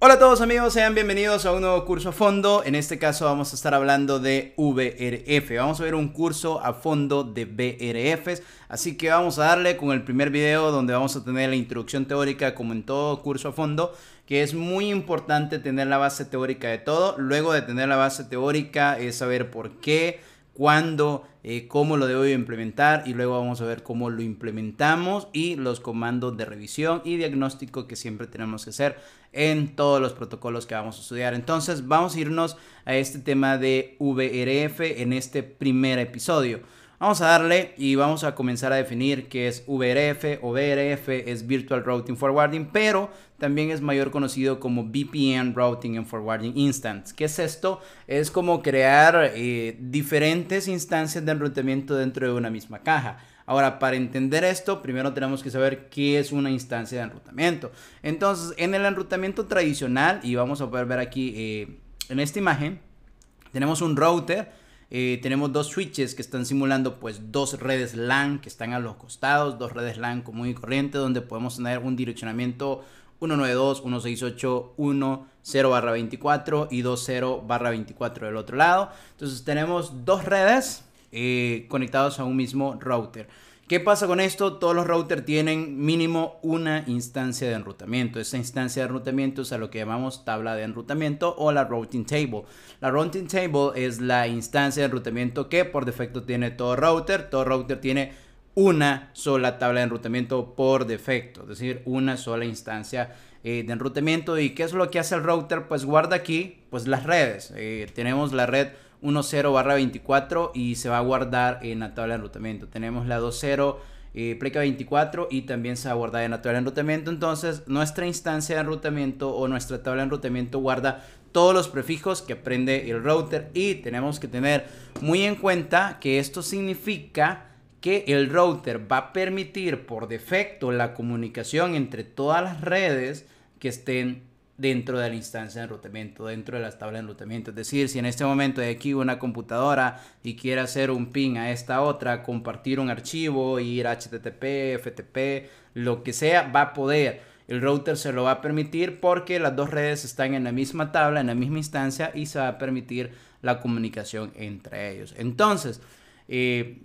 Hola a todos amigos, sean bienvenidos a un nuevo curso a fondo. En este caso vamos a estar hablando de VRF. Vamos a ver un curso a fondo de VRFs. Así que vamos a darle con el primer video donde vamos a tener la introducción teórica como en todo curso a fondo que es muy importante tener la base teórica de todo. Luego de tener la base teórica es saber por qué, cuándo, eh, cómo lo debo implementar y luego vamos a ver cómo lo implementamos y los comandos de revisión y diagnóstico que siempre tenemos que hacer en todos los protocolos que vamos a estudiar. Entonces vamos a irnos a este tema de VRF en este primer episodio. Vamos a darle y vamos a comenzar a definir qué es VRF o VRF es Virtual Routing Forwarding, pero también es mayor conocido como VPN Routing and Forwarding Instance. ¿Qué es esto? Es como crear eh, diferentes instancias de enrutamiento dentro de una misma caja. Ahora, para entender esto, primero tenemos que saber qué es una instancia de enrutamiento. Entonces, en el enrutamiento tradicional, y vamos a poder ver aquí eh, en esta imagen, tenemos un router eh, tenemos dos switches que están simulando pues dos redes LAN que están a los costados, dos redes LAN común y corriente donde podemos tener un direccionamiento 19216810 24 y 20 24 del otro lado. Entonces tenemos dos redes conectadas eh, conectados a un mismo router. ¿Qué pasa con esto? Todos los routers tienen mínimo una instancia de enrutamiento. Esa instancia de enrutamiento es a lo que llamamos tabla de enrutamiento o la routing table. La routing table es la instancia de enrutamiento que por defecto tiene todo router. Todo router tiene una sola tabla de enrutamiento por defecto, es decir, una sola instancia eh, de enrutamiento. ¿Y qué es lo que hace el router? Pues guarda aquí pues las redes. Eh, tenemos la red 10 barra 24 y se va a guardar en la tabla de enrutamiento. Tenemos la 20 24 eh, y también se va a guardar en la tabla de enrutamiento. Entonces nuestra instancia de enrutamiento o nuestra tabla de enrutamiento guarda todos los prefijos que aprende el router y tenemos que tener muy en cuenta que esto significa que el router va a permitir por defecto la comunicación entre todas las redes que estén dentro de la instancia de enrutamiento, dentro de las tablas de enrutamiento. Es decir, si en este momento hay aquí una computadora y quiere hacer un ping a esta otra, compartir un archivo, ir HTTP, FTP, lo que sea, va a poder. El router se lo va a permitir porque las dos redes están en la misma tabla, en la misma instancia y se va a permitir la comunicación entre ellos. Entonces, eh,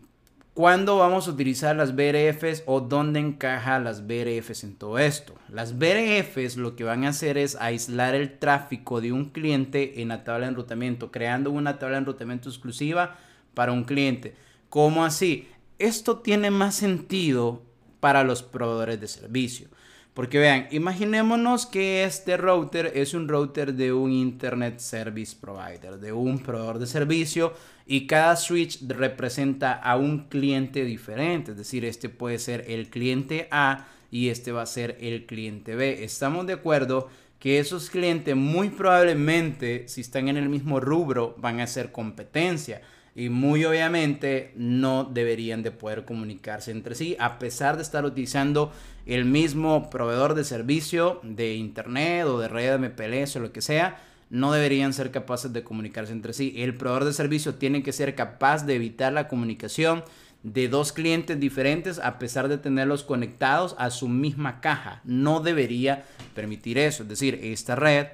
¿Cuándo vamos a utilizar las BRFs o dónde encaja las BRFs en todo esto? Las BRFs lo que van a hacer es aislar el tráfico de un cliente en la tabla de enrutamiento, creando una tabla de enrutamiento exclusiva para un cliente. ¿Cómo así? Esto tiene más sentido para los proveedores de servicio. Porque vean, imaginémonos que este router es un router de un Internet Service Provider, de un proveedor de servicio y cada switch representa a un cliente diferente, es decir, este puede ser el cliente A y este va a ser el cliente B. Estamos de acuerdo que esos clientes muy probablemente, si están en el mismo rubro, van a ser competencia y muy obviamente no deberían de poder comunicarse entre sí, a pesar de estar utilizando el mismo proveedor de servicio de internet o de red MPLS o lo que sea no deberían ser capaces de comunicarse entre sí. El proveedor de servicio tiene que ser capaz de evitar la comunicación de dos clientes diferentes a pesar de tenerlos conectados a su misma caja. No debería permitir eso. Es decir, esta red,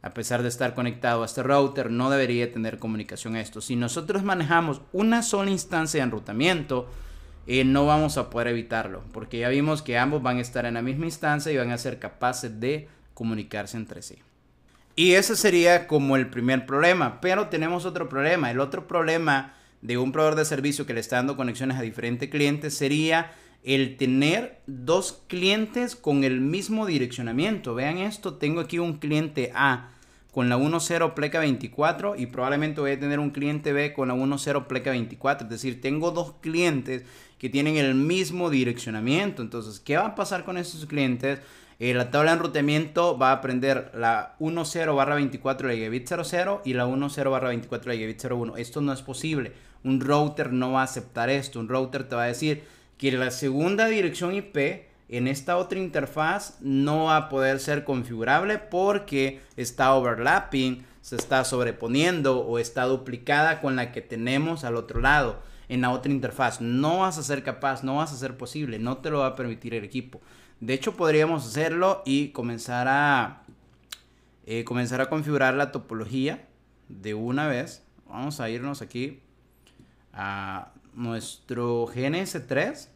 a pesar de estar conectado a este router, no debería tener comunicación a esto. Si nosotros manejamos una sola instancia de enrutamiento, eh, no vamos a poder evitarlo, porque ya vimos que ambos van a estar en la misma instancia y van a ser capaces de comunicarse entre sí. Y ese sería como el primer problema. Pero tenemos otro problema. El otro problema de un proveedor de servicio que le está dando conexiones a diferentes clientes sería el tener dos clientes con el mismo direccionamiento. Vean esto, tengo aquí un cliente A con la 1.0 pleca 24 y probablemente voy a tener un cliente B con la 1.0 pleca 24. Es decir, tengo dos clientes que tienen el mismo direccionamiento. Entonces, ¿qué va a pasar con esos clientes? Eh, la tabla de enrutamiento va a aprender la 1.0 barra 24 de 00 y la 1.0 barra 24 de 01. Esto no es posible. Un router no va a aceptar esto. Un router te va a decir que la segunda dirección IP en esta otra interfaz no va a poder ser configurable porque está overlapping, se está sobreponiendo o está duplicada con la que tenemos al otro lado. En la otra interfaz no vas a ser capaz, no vas a ser posible, no te lo va a permitir el equipo. De hecho podríamos hacerlo y comenzar a, eh, comenzar a configurar la topología de una vez. Vamos a irnos aquí a nuestro GNS3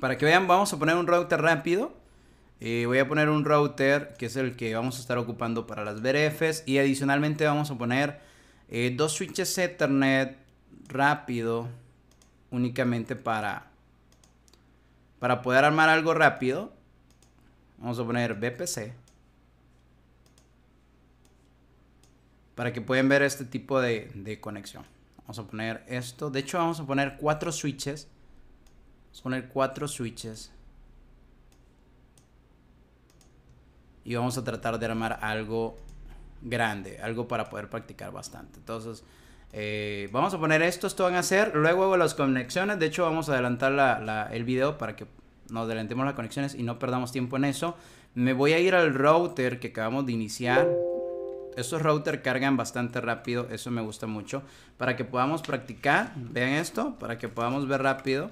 para que vean, vamos a poner un router rápido. Eh, voy a poner un router que es el que vamos a estar ocupando para las BRFs. Y adicionalmente vamos a poner eh, dos switches Ethernet rápido. Únicamente para, para poder armar algo rápido. Vamos a poner BPC. Para que puedan ver este tipo de, de conexión. Vamos a poner esto. De hecho, vamos a poner cuatro switches Vamos a poner cuatro switches. Y vamos a tratar de armar algo grande, algo para poder practicar bastante. Entonces, eh, vamos a poner esto, esto van a hacer. Luego hago las conexiones. De hecho, vamos a adelantar el video para que nos adelantemos las conexiones y no perdamos tiempo en eso. Me voy a ir al router que acabamos de iniciar. Estos routers cargan bastante rápido, eso me gusta mucho. Para que podamos practicar, vean esto, para que podamos ver rápido.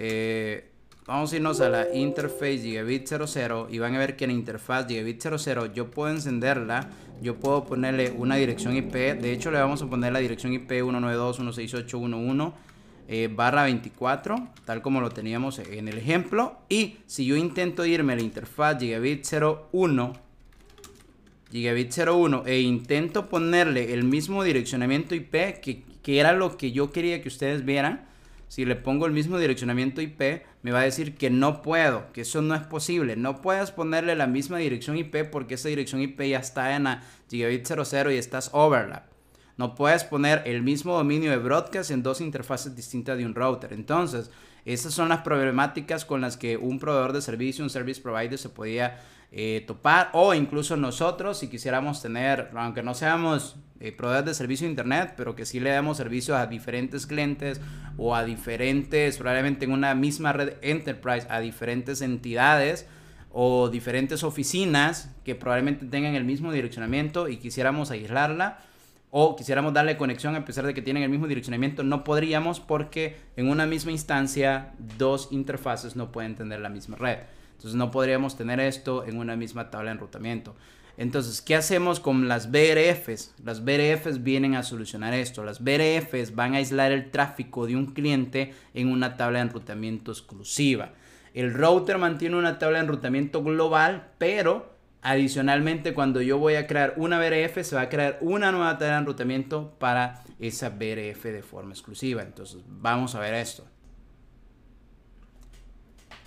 Eh, vamos a irnos a la interface gigabit 00 y van a ver que en la interfaz gigabit 00 yo puedo encenderla, yo puedo ponerle una dirección IP, de hecho le vamos a poner la dirección IP 192.168.1.1 eh, barra 24, tal como lo teníamos en el ejemplo. Y si yo intento irme a la interfaz gigabit 01, gigabit 01 e intento ponerle el mismo direccionamiento IP que era lo que yo quería que ustedes vieran, si le pongo el mismo direccionamiento IP, me va a decir que no puedo, que eso no es posible. No puedes ponerle la misma dirección IP porque esa dirección IP ya está en la gigabit 00 y estás overlap. No puedes poner el mismo dominio de broadcast en dos interfaces distintas de un router. Entonces, esas son las problemáticas con las que un proveedor de servicio, un service provider, se podía eh, topar o incluso nosotros si quisiéramos tener, aunque no seamos eh, proveedores de servicio de internet, pero que sí le damos servicio a diferentes clientes o a diferentes, probablemente en una misma red enterprise, a diferentes entidades o diferentes oficinas que probablemente tengan el mismo direccionamiento y quisiéramos aislarla o quisiéramos darle conexión a pesar de que tienen el mismo direccionamiento, no podríamos porque en una misma instancia dos interfaces no pueden tener la misma red. Entonces no podríamos tener esto en una misma tabla de enrutamiento. Entonces, ¿qué hacemos con las BRFs? Las BRFs vienen a solucionar esto. Las BRFs van a aislar el tráfico de un cliente en una tabla de enrutamiento exclusiva. El router mantiene una tabla de enrutamiento global, pero adicionalmente cuando yo voy a crear una BRF, se va a crear una nueva tabla de enrutamiento para esa BRF de forma exclusiva. Entonces, vamos a ver esto.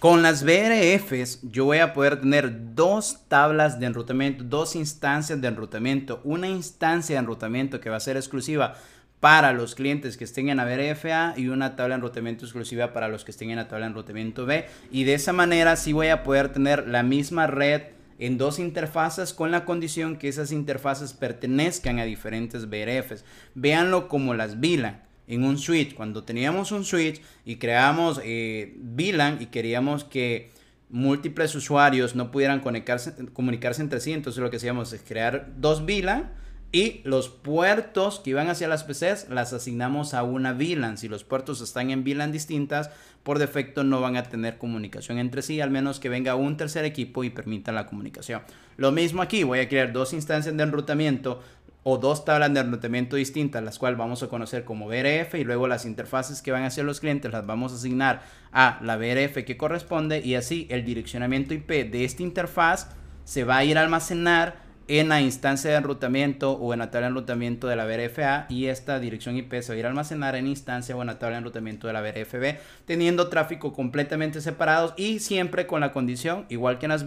Con las BRFs yo voy a poder tener dos tablas de enrutamiento, dos instancias de enrutamiento, una instancia de enrutamiento que va a ser exclusiva para los clientes que estén en la BRFA y una tabla de enrutamiento exclusiva para los que estén en la tabla de enrutamiento B. Y de esa manera sí voy a poder tener la misma red en dos interfaces con la condición que esas interfaces pertenezcan a diferentes BRFs. Véanlo como las VLAN en un switch. Cuando teníamos un switch y creamos eh, VLAN y queríamos que múltiples usuarios no pudieran conectarse, comunicarse entre sí, entonces lo que hacíamos es crear dos VLAN y los puertos que iban hacia las PCs las asignamos a una VLAN. Si los puertos están en VLAN distintas, por defecto no van a tener comunicación entre sí, al menos que venga un tercer equipo y permita la comunicación. Lo mismo aquí, voy a crear dos instancias de enrutamiento o dos tablas de enrutamiento distintas, las cuales vamos a conocer como BRF y luego las interfaces que van a hacer los clientes las vamos a asignar a la BRF que corresponde y así el direccionamiento IP de esta interfaz se va a ir a almacenar en la instancia de enrutamiento o en la tabla de enrutamiento de la BRFA y esta dirección IP se va a ir a almacenar en instancia o en la tabla de enrutamiento de la BRFB, teniendo tráfico completamente separados y siempre con la condición, igual que en las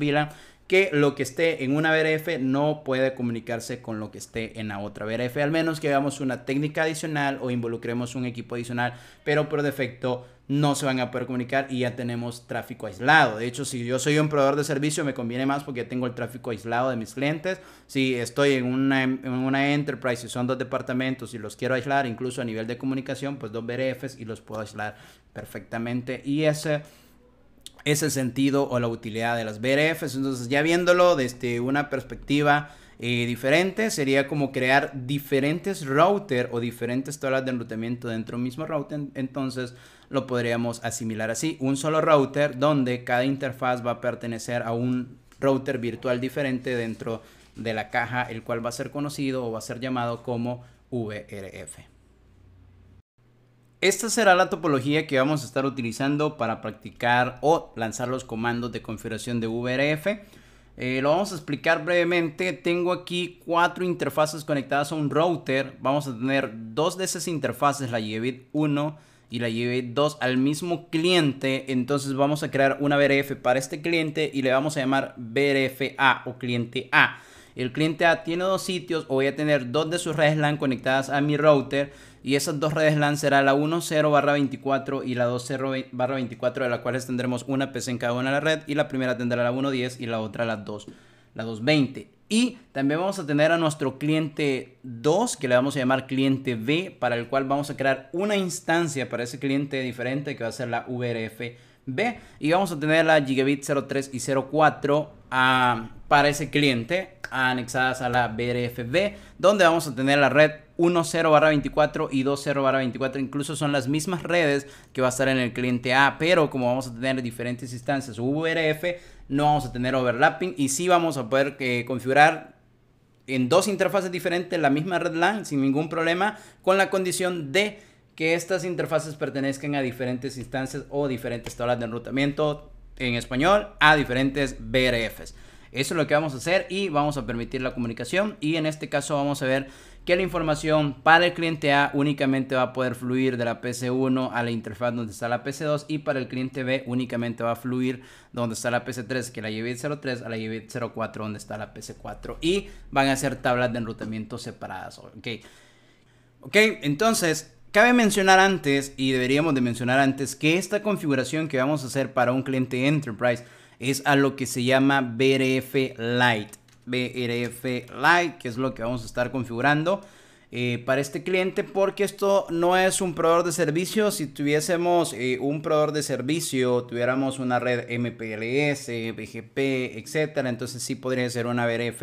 que lo que esté en una BRF no puede comunicarse con lo que esté en la otra BRF, al menos que hagamos una técnica adicional o involucremos un equipo adicional, pero por defecto no se van a poder comunicar y ya tenemos tráfico aislado. De hecho, si yo soy un proveedor de servicio, me conviene más porque ya tengo el tráfico aislado de mis clientes. Si estoy en una, en una enterprise y son dos departamentos y los quiero aislar, incluso a nivel de comunicación, pues dos BRFs y los puedo aislar perfectamente. Y ese es el sentido o la utilidad de las BRFs. Entonces, ya viéndolo desde una perspectiva eh, diferente, sería como crear diferentes router o diferentes tablas de enrutamiento dentro un mismo router. Entonces, lo podríamos asimilar así: un solo router donde cada interfaz va a pertenecer a un router virtual diferente dentro de la caja, el cual va a ser conocido o va a ser llamado como VRF. Esta será la topología que vamos a estar utilizando para practicar o lanzar los comandos de configuración de VRF. Eh, lo vamos a explicar brevemente. Tengo aquí cuatro interfaces conectadas a un router. Vamos a tener dos de esas interfaces, la yebit 1 y la lleve 2 al mismo cliente. Entonces vamos a crear una VRF para este cliente y le vamos a llamar VRF o cliente A. El cliente A tiene dos sitios o voy a tener dos de sus redes LAN conectadas a mi router y esas dos redes LAN será la 10 24 y la 20 24 de las cuales tendremos una PC en cada una de la red y la primera tendrá la 110 y la otra la 2 220 y también vamos a tener a nuestro cliente 2 que le vamos a llamar cliente B para el cual vamos a crear una instancia para ese cliente diferente que va a ser la VRF B y vamos a tener la Gigabit 03 y 04 ah, para ese cliente anexadas a la BRFB donde vamos a tener la red 1.0 24 y 2.0 24 incluso son las mismas redes que va a estar en el cliente A, pero como vamos a tener diferentes instancias VRF, no vamos a tener overlapping y sí vamos a poder eh, configurar en dos interfaces diferentes la misma red LAN sin ningún problema con la condición de que estas interfaces pertenezcan a diferentes instancias o diferentes tablas de enrutamiento en español a diferentes VRFs. Eso es lo que vamos a hacer y vamos a permitir la comunicación y en este caso vamos a ver que la información para el cliente A únicamente va a poder fluir de la PC1 a la interfaz donde está la PC2 y para el cliente B únicamente va a fluir donde está la PC3 que la lleve 03 a la lleve 04 donde está la PC4 y van a ser tablas de enrutamiento separadas, ¿ok? Ok, entonces Cabe mencionar antes, y deberíamos de mencionar antes, que esta configuración que vamos a hacer para un cliente Enterprise es a lo que se llama BRF Lite. BRF Lite, que es lo que vamos a estar configurando. Eh, para este cliente porque esto no es un proveedor de servicio. Si tuviésemos eh, un proveedor de servicio, tuviéramos una red MPLS, BGP, etcétera, entonces sí podría ser una BRF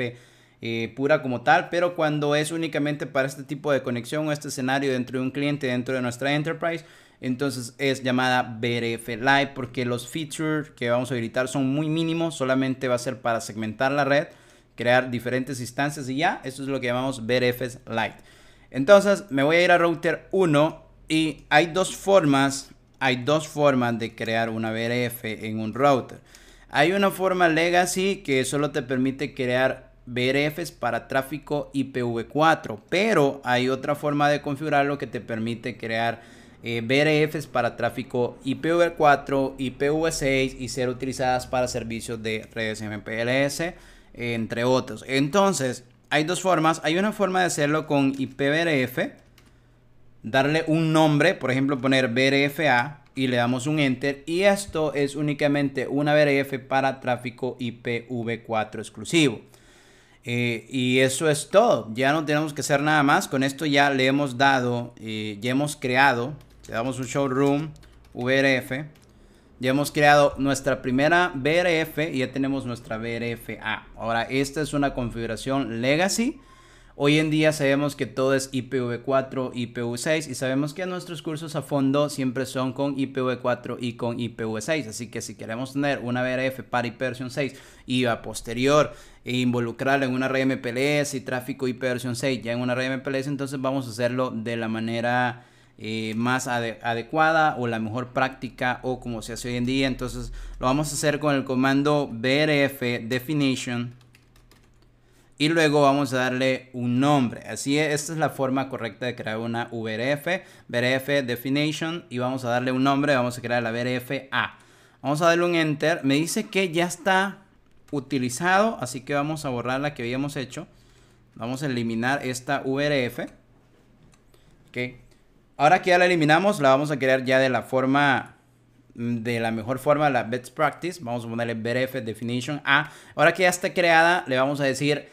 eh, pura como tal, pero cuando es únicamente para este tipo de conexión o este escenario dentro de un cliente, dentro de nuestra enterprise, entonces es llamada BRF Lite, porque los features que vamos a habilitar son muy mínimos, solamente va a ser para segmentar la red crear diferentes instancias y ya, eso es lo que llamamos BRFs Lite. Entonces me voy a ir a router 1 y hay dos formas, hay dos formas de crear una BRF en un router. Hay una forma legacy que solo te permite crear BRFs para tráfico IPv4, pero hay otra forma de configurarlo que te permite crear eh, BRFs para tráfico IPv4, IPv6 y ser utilizadas para servicios de redes MPLS entre otros. Entonces, hay dos formas. Hay una forma de hacerlo con IPBRF, darle un nombre, por ejemplo, poner BRFA y le damos un enter. Y esto es únicamente una BRF para tráfico IPv4 exclusivo. Eh, y eso es todo. Ya no tenemos que hacer nada más. Con esto ya le hemos dado, eh, ya hemos creado. Le damos un showroom VRF ya hemos creado nuestra primera BRF y ya tenemos nuestra BRFA. Ahora, esta es una configuración legacy. Hoy en día sabemos que todo es IPv4, IPv6 y sabemos que nuestros cursos a fondo siempre son con IPv4 y con IPv6. Así que si queremos tener una BRF para ipv 6 y a posterior e involucrarla en una red MPLS y tráfico ipv 6 ya en una red MPLS, entonces vamos a hacerlo de la manera eh, más adecuada o la mejor práctica o como se hace hoy en día. Entonces lo vamos a hacer con el comando brf definition y luego vamos a darle un nombre. Así es, esta es la forma correcta de crear una VRF, VRF definition y vamos a darle un nombre, vamos a crear la VRF A. Vamos a darle un enter, me dice que ya está utilizado, así que vamos a borrar la que habíamos hecho. Vamos a eliminar esta VRF. Ahora que ya la eliminamos, la vamos a crear ya de la forma mm, de la mejor forma, la best practice. Vamos a ponerle BRF definition a. Ahora que ya está creada, le vamos a decir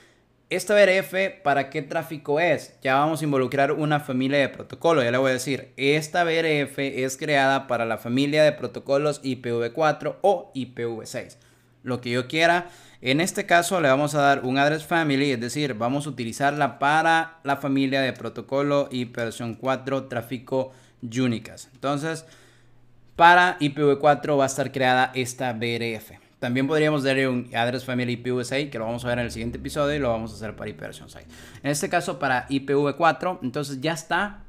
esta BRF para qué tráfico es. Ya vamos a involucrar una familia de protocolos, Ya le voy a decir, esta BRF es creada para la familia de protocolos IPv4 o IPv6 lo que yo quiera. En este caso le vamos a dar un address family, es decir, vamos a utilizarla para la familia de protocolo versión 4 tráfico Unicas. Entonces, para IPv4 va a estar creada esta BRF. También podríamos darle un address family IPv6, que lo vamos a ver en el siguiente episodio y lo vamos a hacer para IPv6. En este caso para IPv4, entonces ya está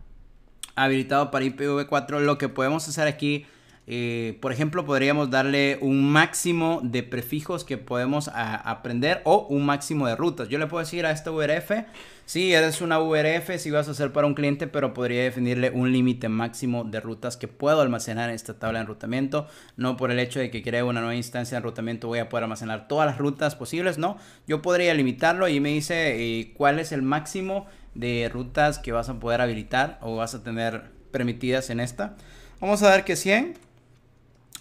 habilitado para IPv4. Lo que podemos hacer aquí eh, por ejemplo, podríamos darle un máximo de prefijos que podemos aprender o un máximo de rutas. Yo le puedo decir a esta VRF, si eres una VRF, si vas a hacer para un cliente, pero podría definirle un límite máximo de rutas que puedo almacenar en esta tabla de enrutamiento. No por el hecho de que cree una nueva instancia de enrutamiento voy a poder almacenar todas las rutas posibles, no. Yo podría limitarlo y me dice eh, cuál es el máximo de rutas que vas a poder habilitar o vas a tener permitidas en esta. Vamos a dar que 100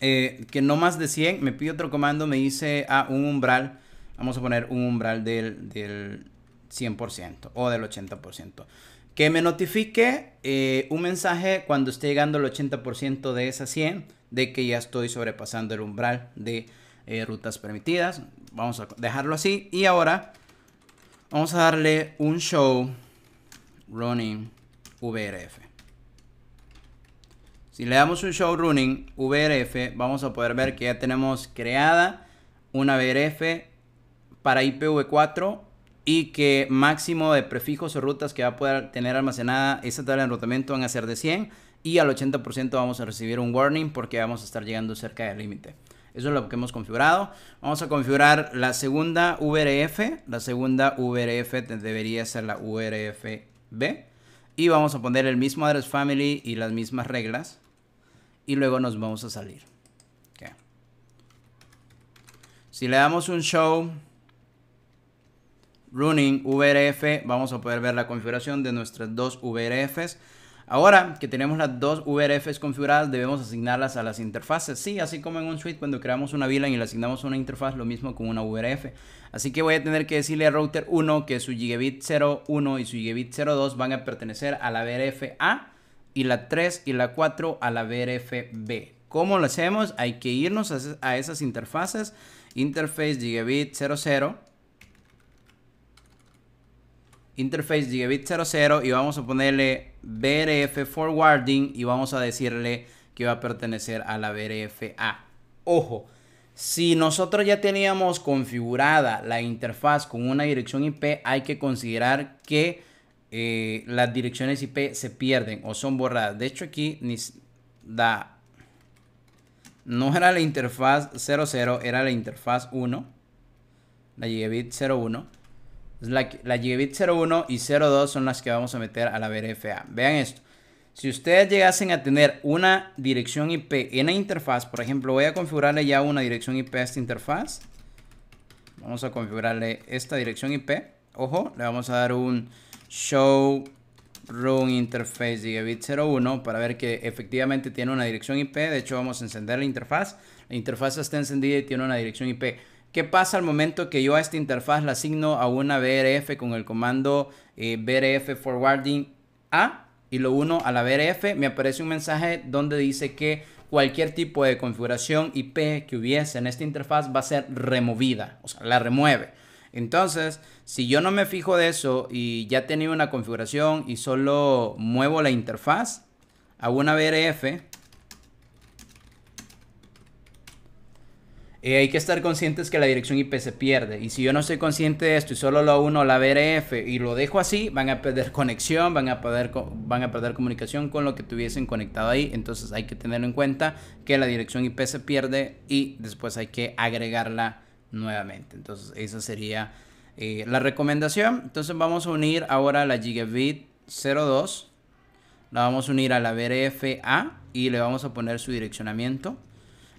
eh, que no más de 100, me pide otro comando, me dice a ah, un umbral, vamos a poner un umbral del, 100% o del 80%. Que me notifique eh, un mensaje cuando esté llegando el 80% de esa 100, de que ya estoy sobrepasando el umbral de eh, rutas permitidas. Vamos a dejarlo así. Y ahora vamos a darle un show running VRF. Si le damos un show running VRF, vamos a poder ver que ya tenemos creada una VRF para IPv4 y que máximo de prefijos o rutas que va a poder tener almacenada esta tabla de enrutamiento van a ser de 100 y al 80% vamos a recibir un warning porque vamos a estar llegando cerca del límite. Eso es lo que hemos configurado. Vamos a configurar la segunda VRF. La segunda VRF debería ser la VRFB. Y vamos a poner el mismo address family y las mismas reglas y luego nos vamos a salir. Si le damos un show running VRF, vamos a poder ver la configuración de nuestras dos VRFs. Ahora que tenemos las dos VRFs configuradas, debemos asignarlas a las interfaces. Sí, así como en un suite, cuando creamos una VLAN y le asignamos una interfaz, lo mismo con una VRF. Así que voy a tener que decirle a router 1 que su gigabit 01 y su gigabit 02 van a pertenecer a la VRF A y la 3 y la 4 a la BRFB. ¿Cómo lo hacemos? Hay que irnos a, esas interfaces. Interface Gigabit 00. Interface Gigabit 00 y vamos a ponerle BRF Forwarding y vamos a decirle que va a pertenecer a la BRFA. Ojo, si nosotros ya teníamos configurada la interfaz con una dirección IP, hay que considerar que eh, las direcciones IP se pierden o son borradas. De hecho, aquí da. no era la interfaz 00, era la interfaz 1, la gigabit 01. La, gigabit 01 y 02 son las que vamos a meter a la VFA. Vean esto. Si ustedes llegasen a tener una dirección IP en la interfaz, por ejemplo, voy a configurarle ya una dirección IP a esta interfaz. Vamos a configurarle esta dirección IP. Ojo, le vamos a dar un show run interface gigabit 01 para ver que efectivamente tiene una dirección IP. De hecho, vamos a encender la interfaz. La interfaz está encendida y tiene una dirección IP. ¿Qué pasa al momento que yo a esta interfaz la asigno a una BRF con el comando eh, BRF forwarding A y lo uno a la BRF? Me aparece un mensaje donde dice que cualquier tipo de configuración IP que hubiese en esta interfaz va a ser removida, o sea, la remueve. Entonces, si yo no me fijo de eso y ya tenía una configuración y solo muevo la interfaz, hago una BRF. Eh, hay que estar conscientes que la dirección IP se pierde. Y si yo no soy consciente de esto y solo lo uno la BRF y lo dejo así, van a perder conexión, van a perder, van a perder comunicación con lo que tuviesen conectado ahí. Entonces hay que tener en cuenta que la dirección IP se pierde y después hay que agregarla nuevamente. Entonces, esa sería eh, la recomendación. Entonces, vamos a unir ahora la Gigabit 02. La vamos a unir a la BRFA y le vamos a poner su direccionamiento.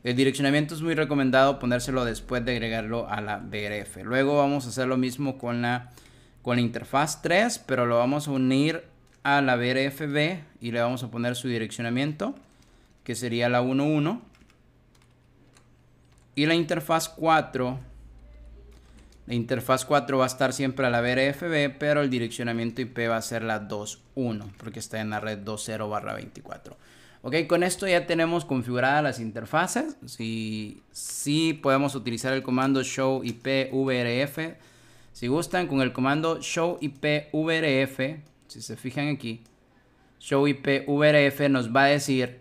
El direccionamiento es muy recomendado ponérselo después de agregarlo a la BRF. Luego vamos a hacer lo mismo con la, con la interfaz 3, pero lo vamos a unir a la BRFB y le vamos a poner su direccionamiento, que sería la 11. Y la interfaz 4, la interfaz 4 va a estar siempre a la VRFB, pero el direccionamiento IP va a ser la 2.1, porque está en la red 2.0 barra 24. Ok, con esto ya tenemos configuradas las interfaces. Si, si podemos utilizar el comando show IP VRF. Si gustan, con el comando show IP VRF, si se fijan aquí, show IP VRF nos va a decir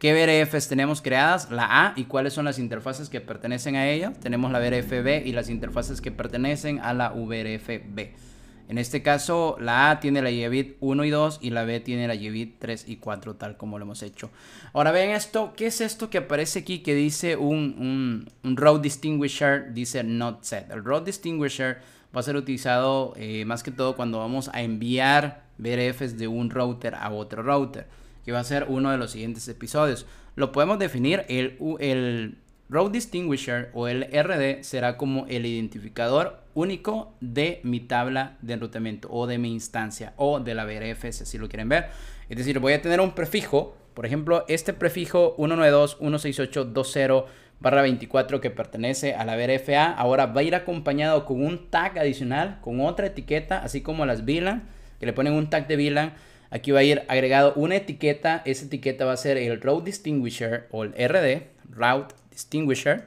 qué BRFs tenemos creadas, la A y cuáles son las interfaces que pertenecen a ella. Tenemos la B y las interfaces que pertenecen a la VRFB. En este caso, la A tiene la YBIT 1 y 2 y la B tiene la YBIT 3 y 4, tal como lo hemos hecho. Ahora vean esto, ¿qué es esto que aparece aquí que dice un, un, distinguisher? Dice not set. El Route distinguisher va a ser utilizado eh, más que todo cuando vamos a enviar BRFs de un router a otro router va a ser uno de los siguientes episodios. Lo podemos definir, el, el Road Distinguisher o el RD será como el identificador único de mi tabla de enrutamiento o de mi instancia o de la BRF si lo quieren ver. Es decir, voy a tener un prefijo, por ejemplo, este prefijo 192.168.20 barra 24 que pertenece a la BRFA, ahora va a ir acompañado con un tag adicional, con otra etiqueta, así como las VLAN, que le ponen un tag de VLAN Aquí va a ir agregado una etiqueta. Esa etiqueta va a ser el Route Distinguisher o el RD, Route Distinguisher,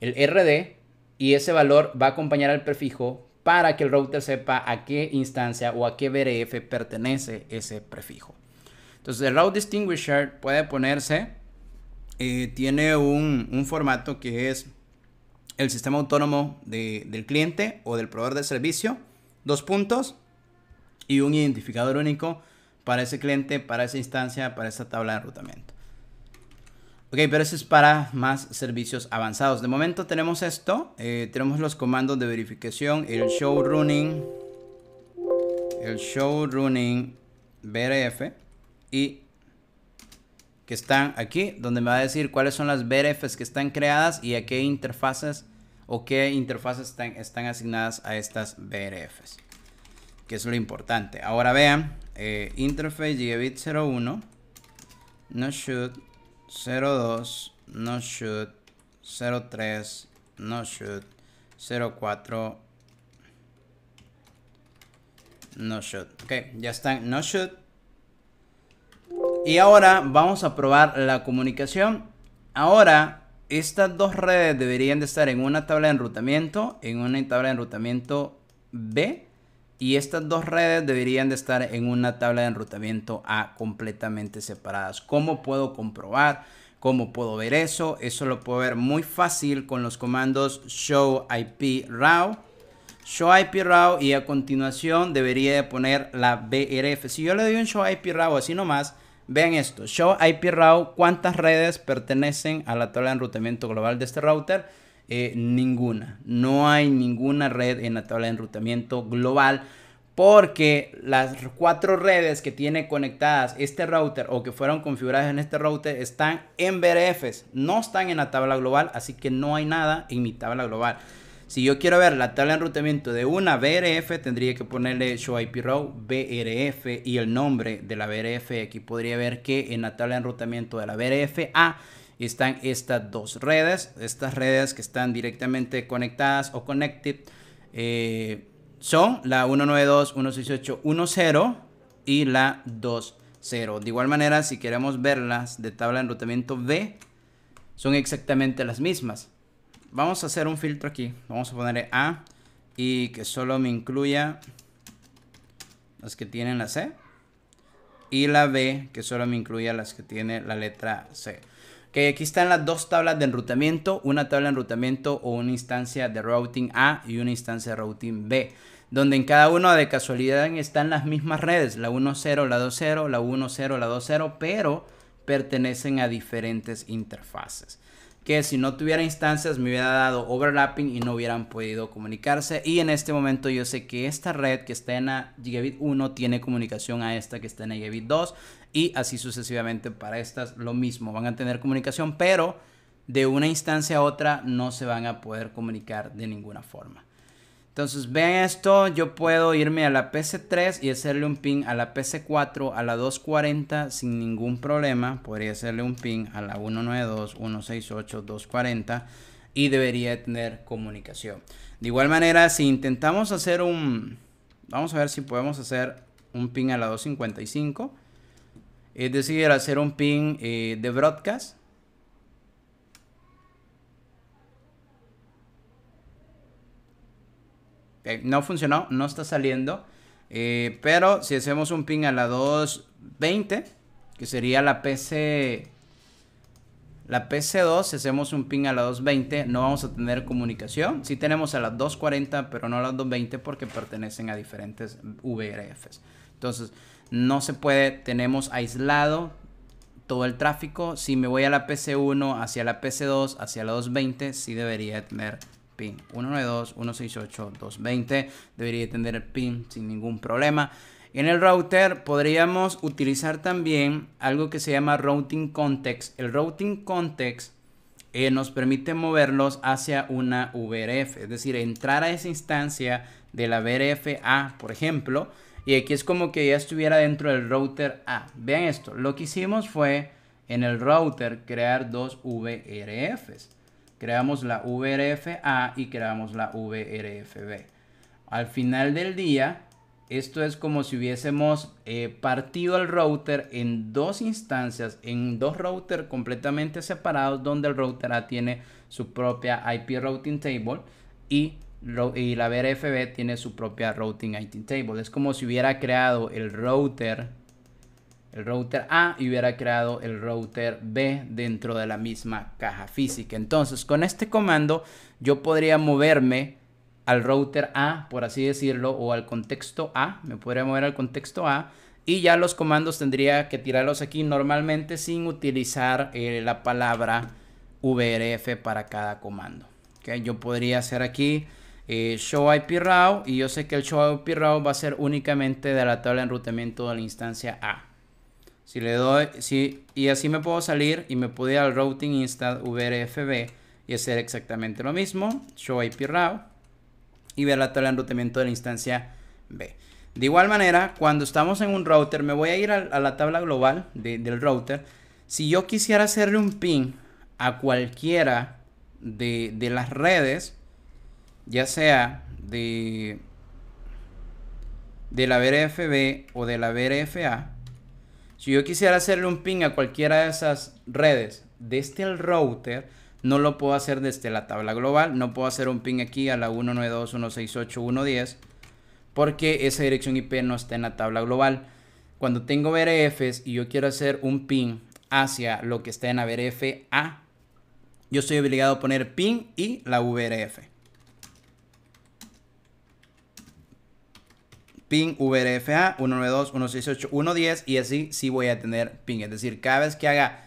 el RD, y ese valor va a acompañar al prefijo para que el router sepa a qué instancia o a qué BRF pertenece ese prefijo. Entonces el Route Distinguisher puede ponerse, eh, tiene un, formato que es el sistema autónomo del cliente o del proveedor de servicio, dos puntos y un identificador único para ese cliente, para esa instancia, para esa tabla de enrutamiento. Ok, pero eso es para más servicios avanzados. De momento tenemos esto. Eh, tenemos los comandos de verificación, el show running, el show running BRF y que están aquí, donde me va a decir cuáles son las BRFs que están creadas y a qué interfaces o qué interfaces están asignadas a estas BRFs, que es lo importante. Ahora vean, eh, interface gigabit 01, no shoot 02, no shoot 03, no shoot 04, no shoot. Ok, ya están no shoot. Y ahora vamos a probar la comunicación. Ahora estas dos redes deberían de estar en una tabla de enrutamiento, en una tabla de enrutamiento B y estas dos redes deberían de estar en una tabla de enrutamiento A completamente separadas. ¿Cómo puedo comprobar? ¿Cómo puedo ver eso? Eso lo puedo ver muy fácil con los comandos show IP raw, show IP raw y a continuación debería de poner la BRF. Si yo le doy un show IP raw así nomás, vean esto, show IP raw, cuántas redes pertenecen a la tabla de enrutamiento global de este router eh, ninguna. No hay ninguna red en la tabla de enrutamiento global porque las cuatro redes que tiene conectadas este router o que fueron configuradas en este router están en BRFs, no están en la tabla global, así que no hay nada en mi tabla global. Si yo quiero ver la tabla de enrutamiento de una BRF, tendría que ponerle show IP row BRF y el nombre de la BRF. Aquí podría ver que en la tabla de enrutamiento de la BRF A están estas dos redes, estas redes que están directamente conectadas o connected. Eh, son la 192.168.1.0 y la 2.0. De igual manera, si queremos verlas de tabla de enrutamiento B, son exactamente las mismas. Vamos a hacer un filtro aquí. Vamos a poner A y que solo me incluya las que tienen la C. Y la B que solo me incluya las que tienen la letra C. Que aquí están las dos tablas de enrutamiento, una tabla de enrutamiento o una instancia de routing A y una instancia de routing B, donde en cada una de casualidad están las mismas redes, la 1.0, la 2.0, la 1.0, la 2.0, pero pertenecen a diferentes interfaces que si no tuviera instancias me hubiera dado overlapping y no hubieran podido comunicarse. Y en este momento yo sé que esta red que está en la Gigabit 1 tiene comunicación a esta que está en la Gigabit 2 y así sucesivamente para estas lo mismo, van a tener comunicación, pero de una instancia a otra no se van a poder comunicar de ninguna forma. Entonces vean esto, yo puedo irme a la PC3 y hacerle un ping a la PC4 a la 240 sin ningún problema. Podría hacerle un ping a la 192, 168, 240 y debería tener comunicación. De igual manera, si intentamos hacer un... Vamos a ver si podemos hacer un ping a la 255 es decir, hacer un pin eh, de broadcast. Eh, no funcionó, no está saliendo. Eh, pero si hacemos un pin a la 220, que sería la PC. La PC2, si hacemos un ping a la 220, no vamos a tener comunicación. Si tenemos a la 240, pero no a la 220 porque pertenecen a diferentes VRFs. Entonces, no se puede, tenemos aislado todo el tráfico. Si me voy a la PC1 hacia la PC2 hacia la 220, sí debería tener pin 192, 168, 220. Debería tener el pin sin ningún problema. En el router podríamos utilizar también algo que se llama routing context. El routing context eh, nos permite moverlos hacia una VRF, es decir, entrar a esa instancia de la VRF A, por ejemplo, y aquí es como que ya estuviera dentro del router A. Vean esto, lo que hicimos fue en el router crear dos VRFs. Creamos la VRF A y creamos la VRF B. Al final del día, esto es como si hubiésemos eh, partido el router en dos instancias, en dos routers completamente separados, donde el router A tiene su propia IP routing table y y la BRFB tiene su propia routing IT table. Es como si hubiera creado el router, el router A y hubiera creado el router B dentro de la misma caja física. Entonces, con este comando yo podría moverme al router A, por así decirlo, o al contexto A, me podría mover al contexto A y ya los comandos tendría que tirarlos aquí normalmente sin utilizar eh, la palabra VRF para cada comando. Yo podría hacer aquí eh, show IP route y yo sé que el Show IP route va a ser únicamente de la tabla de enrutamiento de la instancia A. Si le doy, y así me puedo salir y me puedo ir al routing instant VRFB y hacer exactamente lo mismo, show IP route y ver la tabla de enrutamiento de la instancia B. De igual manera, cuando estamos en un router, me voy a ir a, la tabla global del router. Si yo quisiera hacerle un pin a cualquiera de, de las redes, ya sea de, de la BRFB o de la BRFA, si yo quisiera hacerle un ping a cualquiera de esas redes desde el este router, no lo puedo hacer desde la tabla global, no puedo hacer un ping aquí a la 192.168.1.10 porque esa dirección IP no está en la tabla global. Cuando tengo BRFs y yo quiero hacer un ping hacia lo que está en la BRFA. yo estoy obligado a poner ping y la VRF. ping VRFA 192, 168, 110 y así sí voy a tener ping. Es decir, cada vez que haga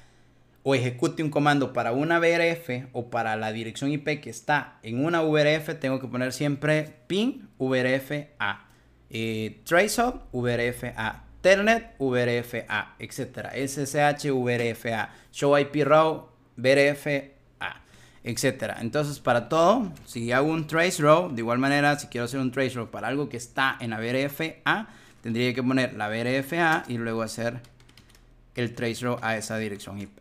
o ejecute un comando para una VRF o para la dirección IP que está en una VRF, tengo que poner siempre ping VRFA, eh, traceout VRFA, Telnet VRFA, etc. SSH VRFA, show IP route VRFA etcétera. Entonces, para todo, si hago un trace row, de igual manera, si quiero hacer un trace row para algo que está en la vrfa, tendría que poner la vrfa y luego hacer el trace row a esa dirección IP.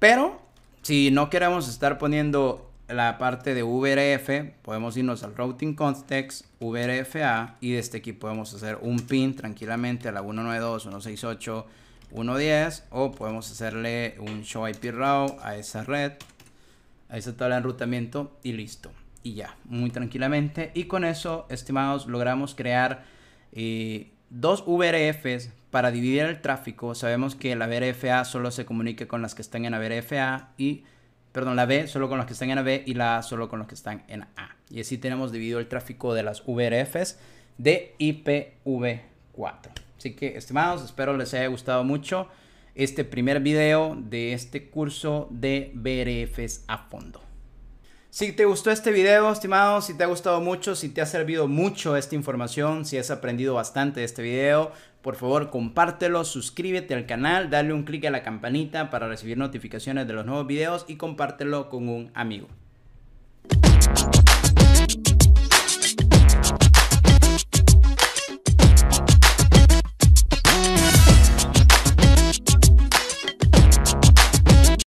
Pero, si no queremos estar poniendo la parte de VRF, podemos irnos al routing context, VRFA, y desde este aquí podemos hacer un pin tranquilamente a la 192.168 1.10 o podemos hacerle un show IP raw a esa red, a esa tabla de enrutamiento y listo. Y ya, muy tranquilamente. Y con eso, estimados, logramos crear eh, dos VRFs para dividir el tráfico. Sabemos que la VRFA solo se comunica con las que están en la VRFA y, perdón, la B solo con las que están en la B y la A solo con los que están en A. Y así tenemos dividido el tráfico de las VRFs de IPv4. Así que, estimados, espero les haya gustado mucho este primer video de este curso de BRFs a fondo. Si te gustó este video, estimados, si te ha gustado mucho, si te ha servido mucho esta información, si has aprendido bastante de este video, por favor compártelo, suscríbete al canal, dale un clic a la campanita para recibir notificaciones de los nuevos videos y compártelo con un amigo.